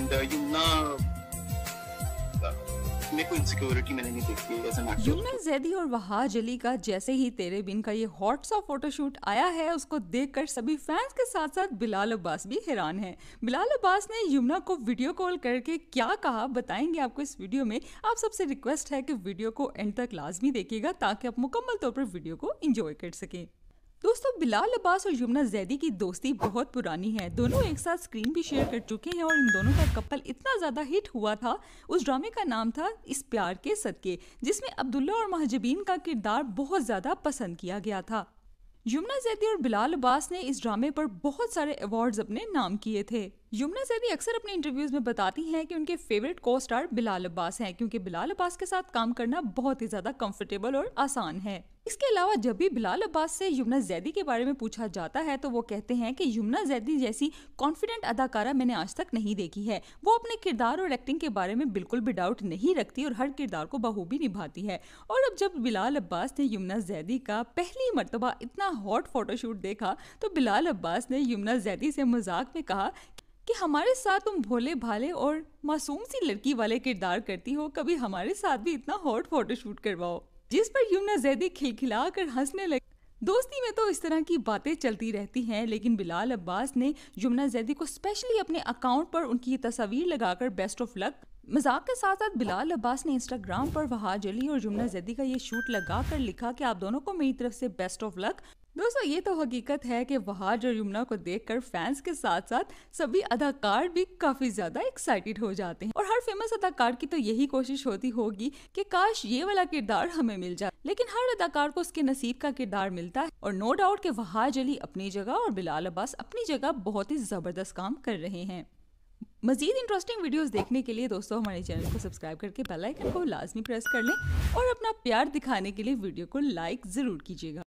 and uh, Yumna मेरे यमुना जैदी और वहाज अली का जैसे ही तेरे बिन का ये हॉट सा फोटोशूट आया है उसको देखकर सभी फैंस के साथ साथ बिलाल अब्बास भी हैरान हैं बिलाल अब्बास ने यमुना को वीडियो कॉल करके क्या कहा बताएंगे आपको इस वीडियो में आप सबसे रिक्वेस्ट है कि वीडियो को एंड तक लाजमी देखिएगा ताकि आप मुकम्मल तौर पर वीडियो को इंजॉय कर सके दोस्तों बिलाल अब्बास और यमुना जैदी की दोस्ती बहुत पुरानी है दोनों एक साथ स्क्रीन भी शेयर कर चुके हैं और इन दोनों का कपल इतना ज़्यादा हिट हुआ था उस ड्रामे का नाम था इस प्यार के सदके जिसमें अब्दुल्ला और महाजबीन का किरदार बहुत ज़्यादा पसंद किया गया था यमुना जैदी और बिलाल अब्बास ने इस ड्रामे पर बहुत सारे अवार्ड अपने नाम किए थे यमुना जैदी अक्सर अपने इंटरव्यूज में बताती हैं कि उनके फेवरेट को स्टार बिलाल अब्बास हैं क्योंकि बिलाल अब्बास के साथ काम करना बहुत ही ज़्यादा कंफर्टेबल और आसान है इसके अलावा जब भी बिलाल अब्बास से यमुना जैदी के बारे में पूछा जाता है तो वो कहते हैं कि यमुना जैदी जैसी कॉन्फिडेंट अदाकारा मैंने आज तक नहीं देखी है वो अपने किरदार और एक्टिंग के बारे में बिल्कुल भी डाउट नहीं रखती और हर किरदार को बहूबी निभाती है और अब जब बिलाल अब्बास ने यमुना जैदी का पहली मरतबा इतना हॉट फोटोशूट देखा तो बिलाल अब्बास ने यमुना जैदी से मजाक में कहा कि हमारे साथ तुम भोले भाले और मासूम सी लड़की वाले किरदार करती हो कभी हमारे साथ भी इतना हॉट फोटोशूट करवाओ जिस पर यमुना जैदी खिलखिला कर हंसने लगी दोस्ती में तो इस तरह की बातें चलती रहती हैं लेकिन बिलाल अब्बास ने यमुना जैदी को स्पेशली अपने अकाउंट पर उनकी तस्वीर लगाकर बेस्ट ऑफ लक मजाक के साथ साथ बिलाल अब्बास ने इंस्टाग्राम पर वहाज अली और जुमना जैदी का ये शूट लगा कर लिखा कि आप दोनों को मेरी तरफ से बेस्ट ऑफ लक दोस्तों ये तो हकीकत है कि वहाज और यमुना को देखकर फैंस के साथ साथ सभी अदाकार भी काफी ज्यादा एक्साइटेड हो जाते हैं हर फेमस अदाकार की तो यही कोशिश होती होगी कि काश ये वाला किरदार हमें मिल जाए लेकिन हर अदाकार को उसके नसीब का किरदार मिलता है और नो डाउट के वहाज अली अपनी जगह और बिलाल अब्बास अपनी जगह बहुत ही ज़बरदस्त काम कर रहे हैं मजीद इंटरेस्टिंग वीडियोस देखने के लिए दोस्तों हमारे चैनल को सब्सक्राइब करके बेल आइकन को लाजमी प्रेस कर लें और अपना प्यार दिखाने के लिए वीडियो को लाइक ज़रूर कीजिएगा